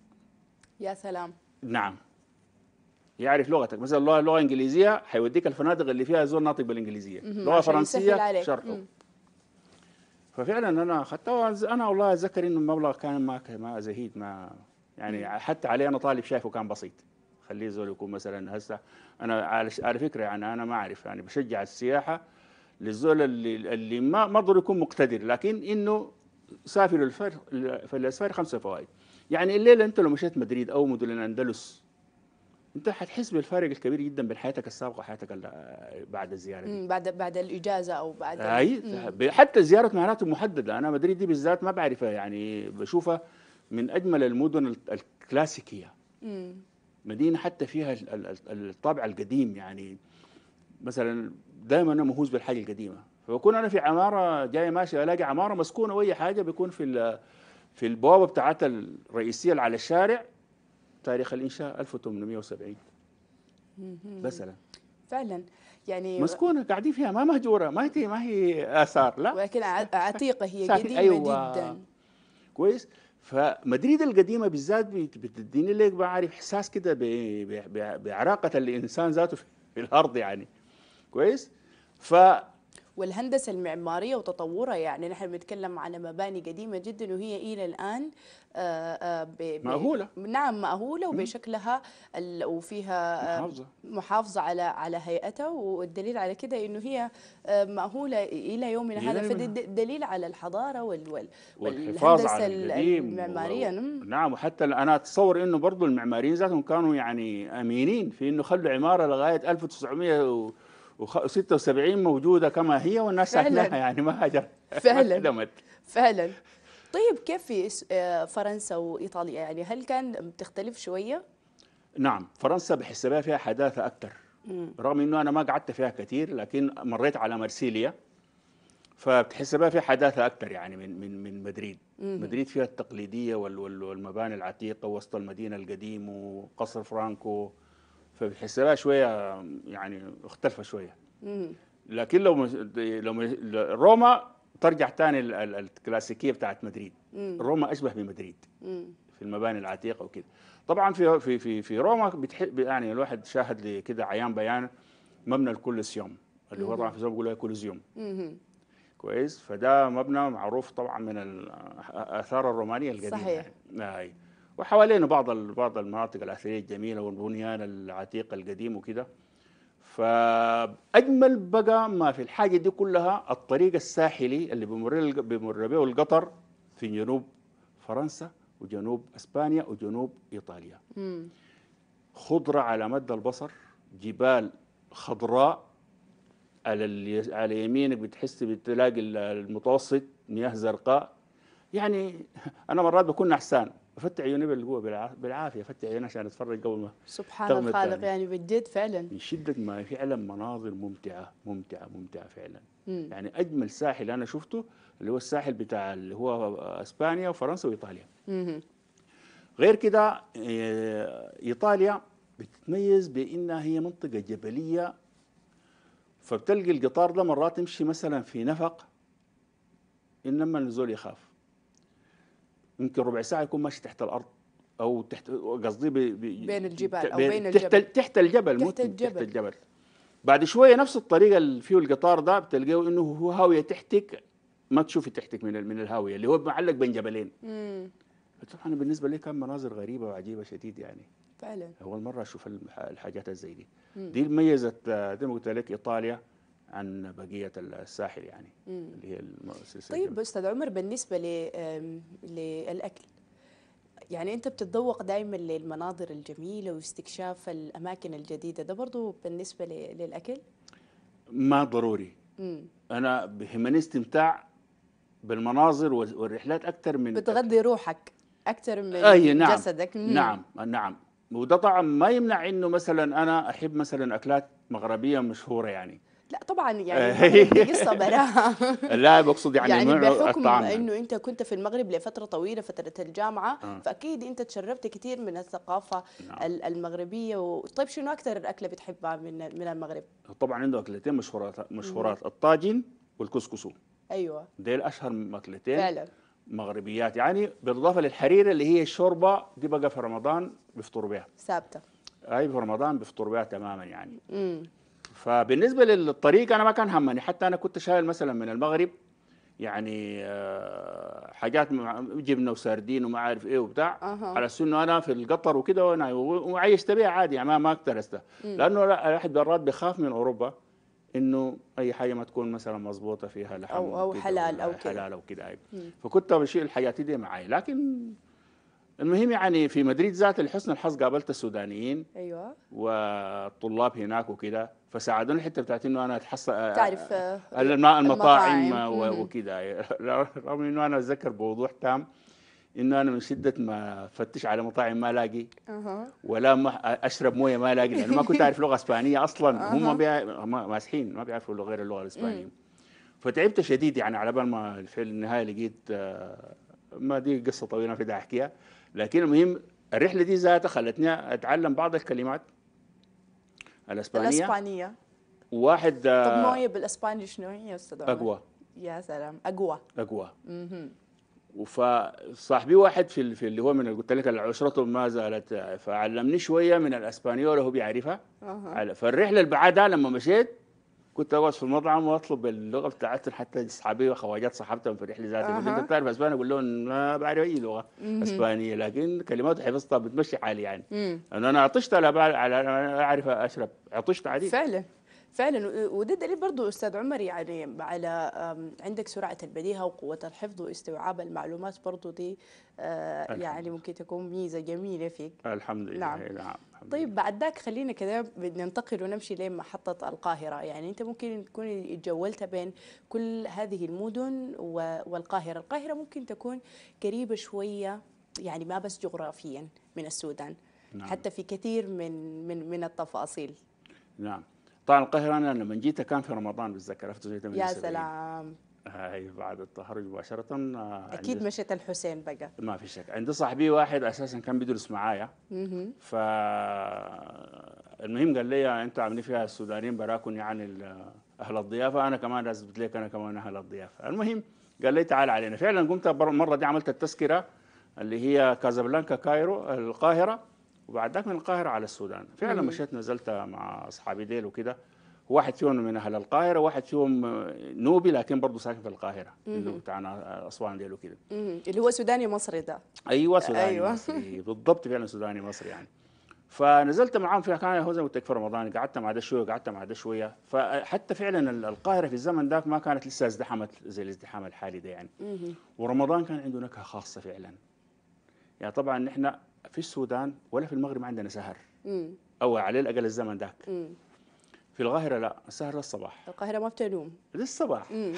يا سلام نعم يعرف لغتك مثلا لغه لغه انجليزيه حيوديك الفنادق اللي فيها زول ناطق بالانجليزيه لغه فرنسيه شرحه ففعلا انا اخذتها انا والله اتذكر انه المبلغ كان ما ما زهيد ما يعني مم. حتى عليه انا طالب شايفه كان بسيط خليه زول يكون مثلا هسه انا على فكره يعني انا ما اعرف يعني بشجع السياحه للزول اللي, اللي ما ما ضروري يكون مقتدر لكن انه سافر فالاسفار خمسه فوائد يعني الليله انت لو مشيت مدريد او مدن الاندلس انت حتحس بالفارق الكبير جدا بين حياتك السابقه وحياتك بعد الزياره دي. بعد بعد الاجازه او بعد اي حتى زياره معناته محدده انا مدريد دي بالذات ما بعرفها يعني بشوفها من اجمل المدن الكلاسيكيه مم. مدينه حتى فيها الطابع القديم يعني مثلا دائما انا مهووس بالحاجه القديمه فبكون انا في عماره جاي ماشي الاقي عماره مسكونه واي حاجه بيكون في في البوابه بتاعتها الرئيسيه اللي على الشارع تاريخ الانشاء 1870 مثلا فعلا يعني مسكونه قاعدين فيها ما مهجوره ما هي ما هي اثار لا ولكن عتيقه هي قديمه أيوة. جدا كويس فمدريد القديمه بالذات بتديني لك بعرف احساس كده بعراقه الانسان ذاته في الارض يعني كويس ف والهندسه المعماريه وتطورها يعني نحن بنتكلم على مباني قديمه جدا وهي الى الان آه، آه، مأهولة نعم مأهولة وبشكلها وفيها آه، محافظة محافظة على على هيئتها والدليل على كده انه هي مأهولة الى يومنا هذا فدليل على الحضارة وال والحفاظ على القديم المعمارية و... نعم وحتى انا اتصور انه برضه المعماريين ذاتهم كانوا يعني امينين في انه خلوا عمارة لغاية 1900 و... و76 موجوده كما هي والناس ساكنها يعني ما هاجر فعلا ما فعلا طيب كيف في آه، فرنسا وايطاليا يعني هل كان بتختلف شويه؟ نعم فرنسا بحسبها فيها حداثه اكثر رغم انه انا ما قعدت فيها كثير لكن مريت على مرسيليا فبتحسبها في حداثه اكثر يعني من من من مدريد مدريد فيها التقليديه والمباني العتيقه وسط المدينه القديم وقصر فرانكو فبتحسبها شويه يعني مختلفه شويه لكن لو لو روما ترجع تاني الكلاسيكيه بتاعت مدريد روما اشبه بمدريد في المباني العتيقه وكده طبعا في في في في روما بتحب يعني الواحد شاهد كده عيان بيان مبنى الكوليسيوم اللي هو طبعا في بيقولوا ما بيقولوا كويس فده مبنى معروف طبعا من الاثار الرومانيه القديمه صحيح يعني. آه، وحوالينا بعض بعض المناطق الاثريه الجميله والبنيان العتيق القديم وكده فاجمل بقى ما في الحاجه دي كلها الطريق الساحلي اللي بيمر بمر به القطر في جنوب فرنسا وجنوب اسبانيا وجنوب ايطاليا خضره على مد البصر جبال خضراء على على يمينك بتحس بتلاقي المتوسط مياه زرقاء يعني انا مرات بكون نحسان افتح عيوني بالقوه بالعافيه افتح عيوني عشان اتفرج قبل ما سبحان الخالق يعني بالجد فعلا من شده ما فعلا مناظر ممتعه ممتعه ممتعه فعلا مم. يعني اجمل ساحل انا شفته اللي هو الساحل بتاع اللي هو اسبانيا وفرنسا وايطاليا مم. غير كده آه، ايطاليا بتتميز بانها هي منطقه جبليه فبتلقي القطار ده مرات يمشي مثلا في نفق انما النزول يخاف يمكن ربع ساعه يكون ماشي تحت الارض او تحت قصدي بين الجبال او بين الجبل تحت تحت الجبل تحت الجبل, تحت الجبل. بعد شويه نفس الطريقه اللي فيه القطار ده بتلقاه انه هو هاويه تحتك ما تشوفي تحتك من من الهاويه اللي هو معلق بين جبلين امم طبعا بالنسبه لي كان مناظر غريبه وعجيبه شديد يعني فعلا اول مره اشوف الحاجات زي دي مم. دي ميزه آه، زي ما قلت لك ايطاليا عن بقيه الساحل يعني مم. اللي هي المؤسسه طيب استاذ عمر بالنسبه للاكل يعني انت بتتذوق دائما للمناظر الجميله واستكشاف الاماكن الجديده ده برضه بالنسبه للاكل ما ضروري مم. انا بهمني استمتاع بالمناظر والرحلات اكثر من بتغذي روحك اكثر من أي نعم جسدك مم. نعم نعم وده طبعا ما يمنع انه مثلا انا احب مثلا اكلات مغربيه مشهوره يعني لا طبعا يعني آه. قصه براها لا بقصد يعني, يعني بحكم يعني. انه انت كنت في المغرب لفتره طويله فتره الجامعه آه. فاكيد انت تشربت كثير من الثقافه نعم. المغربيه و... طيب شنو اكثر اكله بتحبها من من المغرب؟ طبعا عنده اكلتين مشهورات مشهورات الطاجن والكسكسو ايوه ديل اشهر اكلتين فعلا مغربيات يعني بالاضافه للحريره اللي هي الشوربه دي بقى في رمضان بيفطروا بها ثابته اي في رمضان بيفطروا بها تماما يعني امم فبالنسبه للطريق انا ما كان همني حتى انا كنت شايل مثلا من المغرب يعني آه، حاجات جبنه وسردين وما عارف ايه وبتاع أه. على انه انا في القطر وكده وانا وعيشت بيها عادي يعني ما ما اكترستها لانه الواحد برات بخاف من اوروبا انه اي حاجه ما تكون مثلا مظبوطه فيها لحم او او حلال او كده حلال او كده فكنت بشيل الحاجات دي معي لكن المهم يعني في مدريد ذات الحسن الحظ قابلت السودانيين ايوه والطلاب هناك وكده فساعدوني الحته بتاعت انه انا اتحصل آه، تعرف آه، آه، المطاعم, المطاعم وكذا رغم انه انا اتذكر بوضوح تام انه انا من شده ما فتش على مطاعم ما الاقي ولا ما اشرب مويه ما الاقي لانه ما كنت اعرف لغه اسبانيه اصلا هم ماسحين ما بيعرفوا غير اللغه الاسبانيه فتعبت شديد يعني على بال ما في النهايه لقيت ما دي قصه طويله ما في داعي احكيها لكن المهم الرحله دي ذاتها خلتني اتعلم بعض الكلمات الاسبانيه الاسبانيه واحد آه، طب مويه بالاسباني شنو هي يا استاذ اقوى يا سلام اقوى اقوى فصاحبي واحد في اللي هو من قلت لك عشرته ما زالت آه، فعلمني شويه من الاسبانيول هو بيعرفها أه. فالرحله اللي بعدها لما مشيت كنت اقعد في المطعم واطلب اللغه بتاعتهم حتى اصحابي خواجات صاحبتهم في رحله ذاتي أه. انت بتعرف اسباني اقول لهم ما بعرف اي لغه اسبانيه لكن كلمات حفظتها بتمشي حالي يعني مم. انا عطشت على على اعرف اشرب عطشت عليه فعلا فعلا وده دليل برضه استاذ عمر يعني على عندك سرعه البديهه وقوه الحفظ واستوعاب المعلومات برضه دي آه، يعني ممكن تكون ميزه جميله فيك الحمد لله نعم, إيه، نعم. طيب بعد ذاك خلينا كذا ننتقل ونمشي لمحطة القاهرة يعني أنت ممكن تكون تجولت بين كل هذه المدن والقاهرة القاهرة ممكن تكون قريبة شوية يعني ما بس جغرافيا من السودان نعم. حتى في كثير من من من التفاصيل نعم طبعا القاهرة أنا لما جيت كان في رمضان بالذكر يا سلام هاي آه، بعد التخرج مباشرة آه، أكيد مشيت الحسين بقى ما في شك عندي صاحبي واحد أساسا كان بيدرس معايا ف المهم قال لي أنت عاملين فيها السودانيين براكن يعني أهل الضيافة أنا كمان لازم لك أنا كمان أهل الضيافة المهم قال لي تعال علينا فعلا قمت المرة دي عملت التذكرة اللي هي كازابلانكا كايرو القاهرة وبعدك من القاهرة على السودان فعلا مشيت نزلت مع أصحابي ديل وكده واحد فيهم من أهل القاهرة واحد فيهم نوبي لكن برضه ساكن في القاهرة اللي بتاعنا أسوان ديل وكده اللي هو سوداني مصري ده أيوه سوداني أيوة. مصري بالضبط فعلا سوداني مصري يعني فنزلت معاهم في كان هو زي في رمضان قعدت مع ده شويه قعدت مع ده شويه فحتى فعلا القاهره في الزمن ذاك ما كانت لسه ازدحمت زي الازدحام الحالي ده يعني ورمضان كان عنده نكهه خاصه فعلا يعني طبعا نحن في السودان ولا في المغرب عندنا سهر مم. او على الاقل الزمن ذاك في القاهره لا السهر للصباح القاهره ما بتنوم للصباح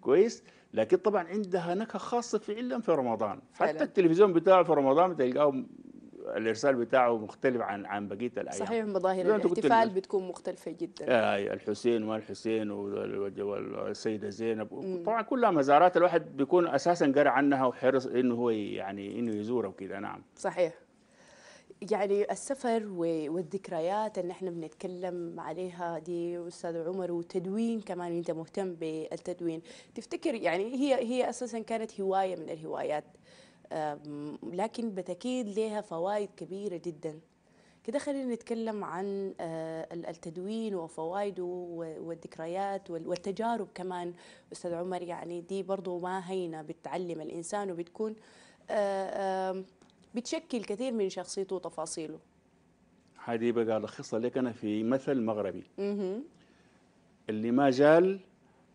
كويس لكن طبعا عندها نكهه خاصه في علم في رمضان فعلا. حتى التلفزيون بتاعه في رمضان بتلقاه الارسال بتاعه مختلف عن عن بقيه الايام صحيح مظاهر الاحتفال بتكون مختلفه جدا آه، اي الحسين وما الحسين والسيده زينب طبعا كلها مزارات الواحد بيكون اساسا قرا عنها وحرص انه هو يعني انه يزورها وكذا نعم صحيح يعني السفر والذكريات اللي احنا بنتكلم عليها دي استاذ عمر وتدوين كمان انت مهتم بالتدوين تفتكر يعني هي هي اساسا كانت هوايه من الهوايات لكن بتأكيد لها فوائد كبيرة جدا كده خلينا نتكلم عن آه، التدوين وفوائده والذكريات والتجارب كمان أستاذ عمر يعني دي برضو ما هينة بتعلم الإنسان وبتكون آه، بتشكل كثير من شخصيته وتفاصيله هذه بقى لخصة لك أنا في مثل مغربي اللي ما جال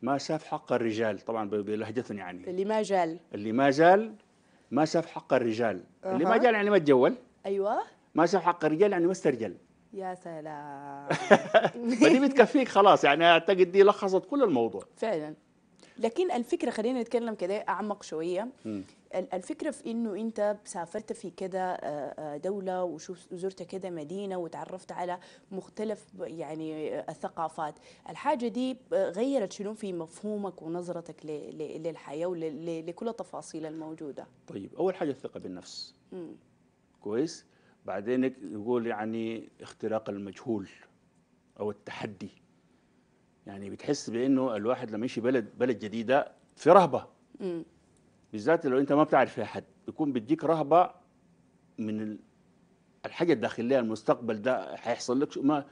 ما شاف حق الرجال طبعا بلهجتنا يعني اللي ما جال اللي ما جال ما شاف حق الرجال أه. اللي ما جال يعني ما تجول ايوه ما شاف حق الرجال يعني ما استرجل يا سلام فدي بتكفيك خلاص يعني اعتقد دي لخصت كل الموضوع فعلا لكن الفكره خلينا نتكلم كده اعمق شويه الفكره في انه انت سافرت في كده آه، آه، دوله وزرت كده مدينه وتعرفت على مختلف يعني آه، الثقافات الحاجه دي غيرت شنو في مفهومك ونظرتك للحياه ولكل التفاصيل الموجوده طيب اول حاجه الثقه بالنفس مم. كويس بعدين نقول يعني اختراق المجهول او التحدي يعني بتحس بانه الواحد لما يمشي بلد بلد جديده في رهبه م. بالذات لو انت ما بتعرف فيها حد بيكون بيديك رهبه من الحاجه الداخليه المستقبل ده هيحصل لك ما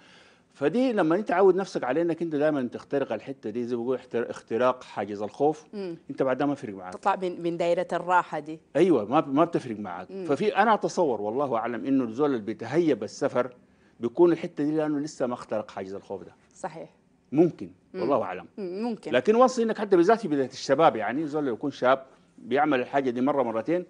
فدي لما انت تعود نفسك على انك انت دائما تخترق الحته دي زي ما بيقولوا اختراق حاجز الخوف مم. انت بعد ما فرق معاك تطلع من من دائره الراحه دي ايوه ما ما بتفرق معاك مم. ففي انا اتصور والله اعلم انه الزول اللي بيتهيب السفر بيكون الحته دي لانه لسه ما اخترق حاجز الخوف ده صحيح ممكن والله اعلم ممكن لكن وصي انك حتى بالذات في بدايه الشباب يعني زول لو يكون شاب بيعمل الحاجه دي مره مرتين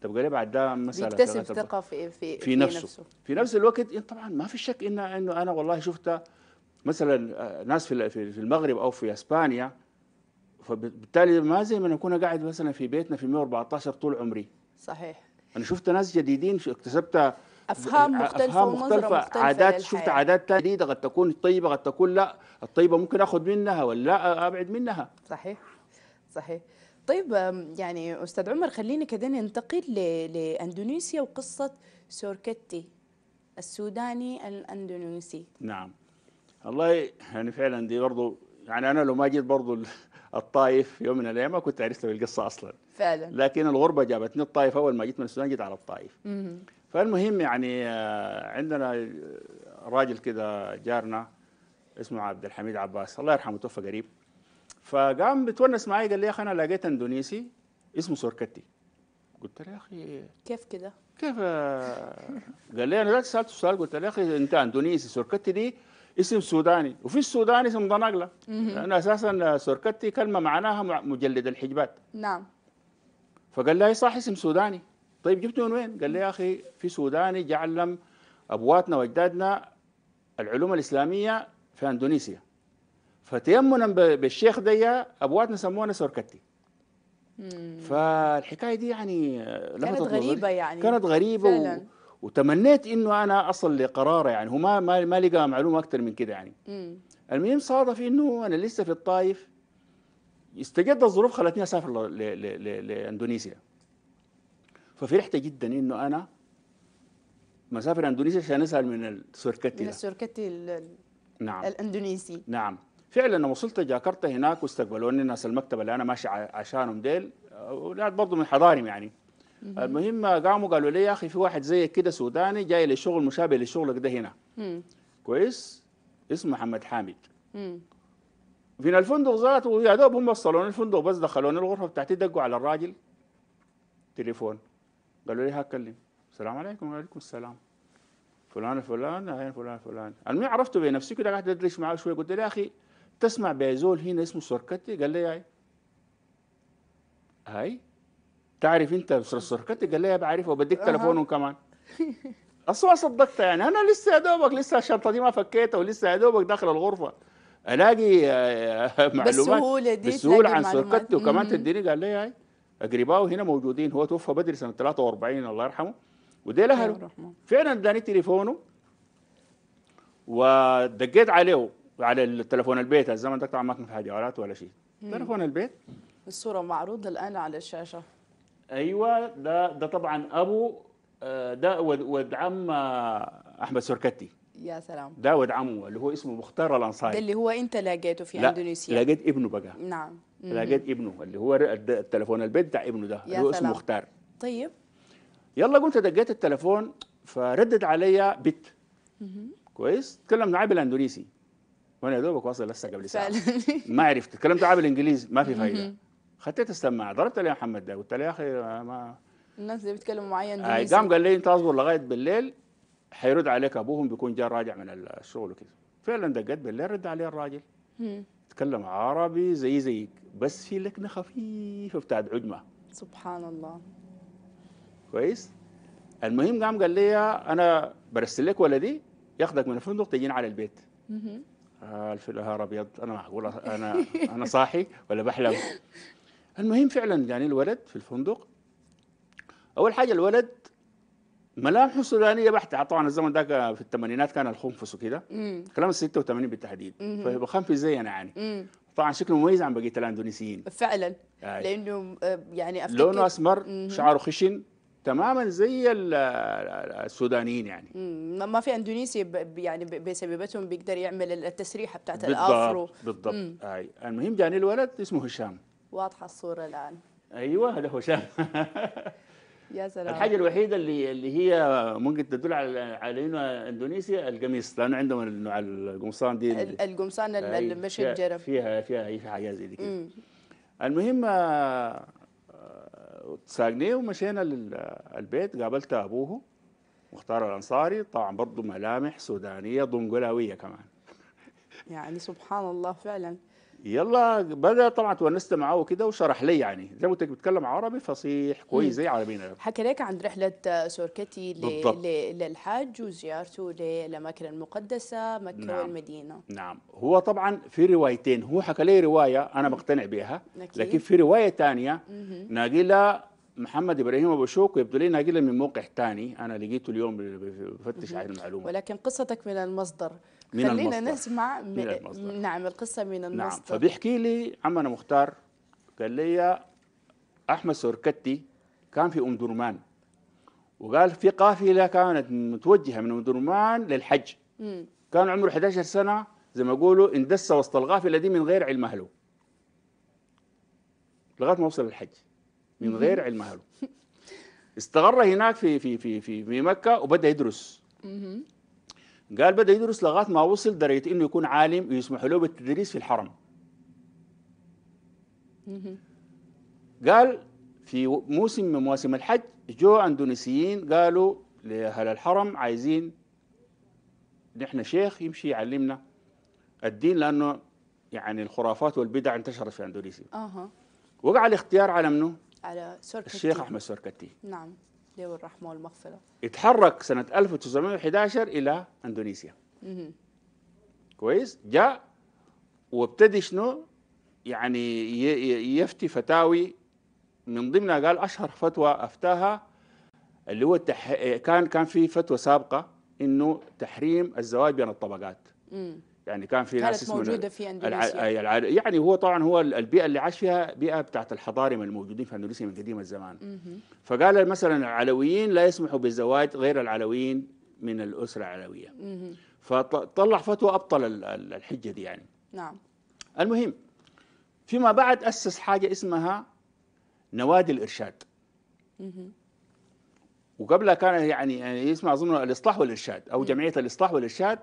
تبقى ليه بعد ده مساله بيكتسب ثقه في, في, في, نفسه. نفسه في نفس الوقت طبعا ما في شك انه انه انا والله شفت مثلا آه، ناس في في المغرب او في اسبانيا فبالتالي ما زي ما أنا قاعد مثلا في بيتنا في 114 طول عمري صحيح انا شفت ناس جديدين اكتسبت افهام مختلفه أفهام مختلفة, مختلفة عادات شفت عادات جديده قد تكون طيبه قد تكون لا الطيبه ممكن اخذ منها ولا ابعد منها صحيح صحيح طيب يعني استاذ عمر خليني كده ننتقل لاندونيسيا وقصه سوركتي السوداني الاندونيسي نعم والله يعني فعلا دي برضه يعني انا لو ما جيت برضه الطائف يوم من الايام ما كنت عرفت بالقصه اصلا فعلا لكن الغربه جابتني الطائف اول ما جيت من السودان جيت على الطائف فالمهم يعني آه، عندنا راجل كده جارنا اسمه عبد الحميد عباس الله يرحمه توفى قريب فقام بتونس معي قال لي يا اخي انا لقيت اندونيسي اسمه سوركتي قلت له يا اخي كيف كده؟ كيف آه، قال لي انا سالته سؤال قلت له يا اخي انت اندونيسي سوركتي دي اسم سوداني وفي السودان اسم ضناقله لان اساسا سوركتي كلمه معناها مجلد الحجبات نعم فقال لي صح اسم سوداني طيب جبته من وين؟ قال لي يا اخي في سوداني جعلم ابواتنا واجدادنا العلوم الاسلاميه في اندونيسيا فتيمنا بالشيخ ديا ابواتنا سمونا سوركتي فالحكايه دي يعني آه، كانت غريبه يعني كانت غريبه فعلا. و... وتمنيت انه انا اصل لقراره يعني هو ما ما, ما لقى معلومه اكثر من كده يعني المهم صادف انه انا لسه في الطائف استجدت الظروف خلتني اسافر لاندونيسيا ففرحت جدا انه انا مسافر اندونيسيا عشان اسال من السوركتي من السوركتي نعم الاندونيسي نعم فعلا لما وصلت جاكرتا هناك واستقبلوني ناس المكتب اللي انا ماشي عشانهم ديل ولاد برضه من حضارم يعني مم. المهم قاموا قالوا لي يا اخي في واحد زي كده سوداني جاي لشغل مشابه لشغلك ده هنا مم. كويس اسمه محمد حامد من الفندق ذاته يا دوب هم وصلوني الفندق بس دخلوني الغرفه بتاعتي دقوا على الراجل تليفون قالوا لي هكلم السلام عليكم وعليكم السلام فلان فلان هين فلان فلان المهم عرفته بنفسي كده قاعد ادردش معاه شويه قلت له يا اخي تسمع بزول هنا اسمه سركتي قال لي هاي هاي تعرف انت سركتي قال لي بعرفه وبديك تليفونه كمان اصلا صدقت يعني انا لسه يا دوبك لسه الشنطه دي ما فكيتها ولسه يا دوبك داخل الغرفه الاقي آه، آه، معلومات بسهوله دي بسهوله عن سركتي وكمان تديني قال لي هاي اقربائه هنا موجودين هو توفى بدري سنه 43 الله يرحمه وديل اهله فعلا اداني تليفونه ودقيت عليه على التليفون البيت الزمن ده طبعا ما كان في حجارات ولا شيء تليفون البيت الصوره معروضه الان على الشاشه ايوه ده ده طبعا ابو آه، ده ود عم آه، احمد سركتي يا سلام ده ود عمه اللي هو اسمه مختار الانصاري ده اللي هو انت لقيته في لا اندونيسيا لقيت ابنه بقى نعم لقيت ابنه اللي هو التليفون البيت بتاع ابنه ده اللي هو اسمه مختار طيب يلا قمت دقيت التليفون فردد عليا بت كويس تكلمت معاه بالاندونيسي وانا يا دوبك واصل لسه قبل ساعه ما عرفت تكلمت معاه بالانجليزي ما في فايده خطيت السماعه ضربت عليه محمد ده قلت له يا اخي ما الناس اللي بيتكلموا معايا آه، اندونيسي قام قال لي انت اصبر لغايه بالليل حيرد عليك ابوهم بيكون جاء راجع من الشغل وكذا فعلا دقيت بالليل رد عليه الراجل تتكلم عربي زي زيك بس في لكنه خفيفه بتاعت عجمه سبحان الله كويس المهم قام قال لي انا برسل لك ولدي ياخذك من الفندق تجين على البيت آه الفلهار ابيض انا معقول انا انا صاحي ولا بحلم المهم فعلا يعني الولد في الفندق اول حاجه الولد ملامحه سودانيه بحته طبعا الزمن ده في الثمانينات كان الخنفس وكده كلام 86 بالتحديد فخنفس زينا زي انا يعني مم. طبعا شكله مميز عن بقيه الاندونيسيين فعلا يعني لانه آه، يعني افتكر لونه اسمر شعره خشن تماما زي آه، السودانيين يعني مم. ما في اندونيسي يعني بسببتهم بيقدر يعمل التسريحه بتاعت بالضبط الافرو بالضبط اي المهم جاني الولد اسمه هشام واضحه الصوره الان ايوه هذا هشام يا سلام الحاجه الوحيده اللي اللي هي ممكن تدل على انه اندونيسيا القميص لانه عندهم نوع القمصان دي القمصان المشي الجرف فيها فيها اي حاجه زي كده المهم آه، ساقنيه ومشينا للبيت قابلت ابوه مختار الانصاري طبعا برضه ملامح سودانيه دنقلاويه كمان يعني سبحان الله فعلا يلا بدا طبعا تونست معاه وكده وشرح لي يعني زي ما قلت لك بيتكلم عربي فصيح كويس زي عربينا يعني. حكى لك عن رحله سوركتي للحاج وزيارته للاماكن المقدسه مكه نعم. والمدينه نعم هو طبعا في روايتين هو حكى لي روايه انا مقتنع بها لكن في روايه ثانيه ناقله محمد ابراهيم ابو شوك يبدو لي ناقله من موقع ثاني انا لقيته اليوم بفتش على المعلومه ولكن قصتك من المصدر من خلينا المصدر خلينا نسمع من المصدر. نعم القصة من نعم، المصدر نعم فبيحكي لي عمنا مختار قال لي أحمد سوركتي كان في أم درمان وقال في قافلة كانت متوجهة من أم درمان للحج م. كان عمره 11 سنة زي ما يقولوا اندس وسط القافلة دي من غير علم أهله لغاية ما وصل الحج من غير علم أهله استقر هناك في في في في, في مكة وبدأ يدرس قال بدأ يدرس لغات ما وصل درجة إنه يكون عالم ويسمح له بالتدريس في الحرم قال في موسم من مواسم الحج جو اندونيسيين قالوا لأهل الحرم عايزين نحن شيخ يمشي يعلمنا الدين لأنه يعني الخرافات والبدع انتشرت في اندونيسيا. اها وقع الاختيار على منو؟ على سوركتي الشيخ احمد سوركتي نعم له الرحمة والمغفرة اتحرك سنة 1911 إلى أندونيسيا كويس جاء وابتدي شنو يعني يفتي فتاوي من ضمنها قال أشهر فتوى أفتاها اللي هو التح... كان كان في فتوى سابقة إنه تحريم الزواج بين الطبقات مم. يعني كان في ناس كانت موجوده في اندونيسيا الع... يعني هو طبعا هو البيئه اللي عاش فيها بيئه بتاعت الحضارمه الموجودين في اندونيسيا من قديم الزمان فقال مثلا العلويين لا يسمحوا بالزواج غير العلويين من الاسره العلويه فطلع فتوى ابطل الحجه دي يعني نعم المهم فيما بعد اسس حاجه اسمها نوادي الارشاد وقبلها كان يعني, يعني يسمع اظن الاصلاح والارشاد او جمعيه الاصلاح والارشاد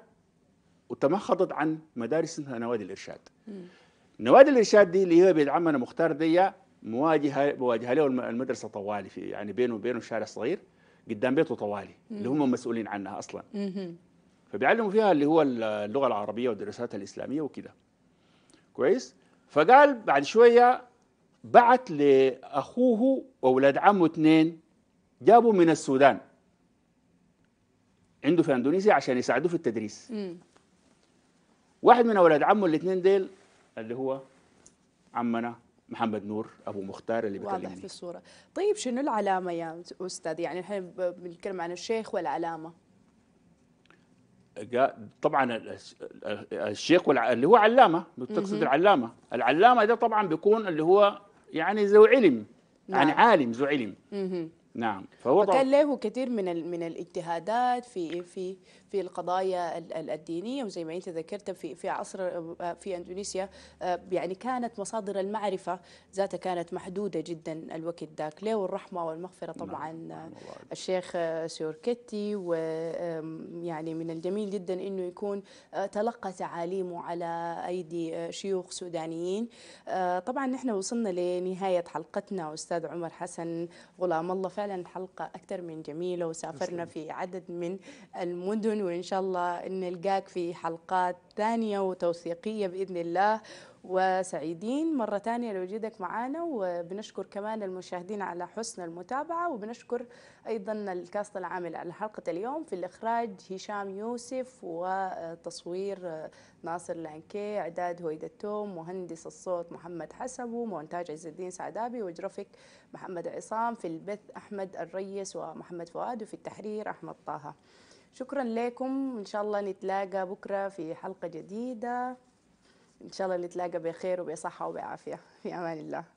وتمخضت عن مدارس اسمها نوادي الارشاد نوادي الارشاد دي اللي هي بيدعمنا مختار دي مواجهه مواجهه له المدرسه طوالي في يعني بينه وبينه شارع صغير قدام بيته طوالي مم. اللي هم مسؤولين عنها اصلا مم. فبيعلموا فيها اللي هو اللغه العربيه والدراسات الاسلاميه وكده كويس فقال بعد شويه بعت لاخوه واولاد عمه اثنين جابوا من السودان عنده في اندونيسيا عشان يساعدوه في التدريس مم. واحد من اولاد عمه الاثنين ديل اللي هو عمنا محمد نور ابو مختار اللي بكلمني واضح في الصوره طيب شنو العلامه يا استاذ يعني احنا بنتكلم عن الشيخ والعلامه طبعا الشيخ والع... اللي هو علامه تقصد العلامه العلامه ده طبعا بيكون اللي هو يعني ذو علم يعني نعم. يعني عالم ذو علم نعم فهو كان له كثير من من الاجتهادات في في في القضايا الدينيه وزي ما انت ذكرت في في عصر آه، في اندونيسيا آه، يعني كانت مصادر المعرفه ذاتها كانت محدوده جدا الوقت ذاك له الرحمه والمغفره نعم، طبعا نعم، آه، الشيخ سيوركتي ويعني من الجميل جدا انه يكون تلقى تعاليمه على ايدي شيوخ سودانيين طبعا نحن وصلنا لنهايه حلقتنا استاذ عمر حسن غلام الله فعلا حلقه اكثر من جميله وسافرنا في عدد من المدن تكون وإن شاء الله نلقاك في حلقات ثانية وتوثيقية بإذن الله وسعيدين مرة ثانية لوجودك معنا وبنشكر كمان المشاهدين على حسن المتابعة وبنشكر أيضا الكاست العامل على حلقة اليوم في الإخراج هشام يوسف وتصوير ناصر لانكي إعداد هويدة التوم مهندس الصوت محمد حسبو مونتاج عز الدين سعدابي وجرافيك محمد عصام في البث أحمد الريس ومحمد فؤاد وفي التحرير أحمد طه شكرا لكم ان شاء الله نتلاقى بكره في حلقه جديده ان شاء الله نتلاقى بخير وبصحه وبعافيه في امان الله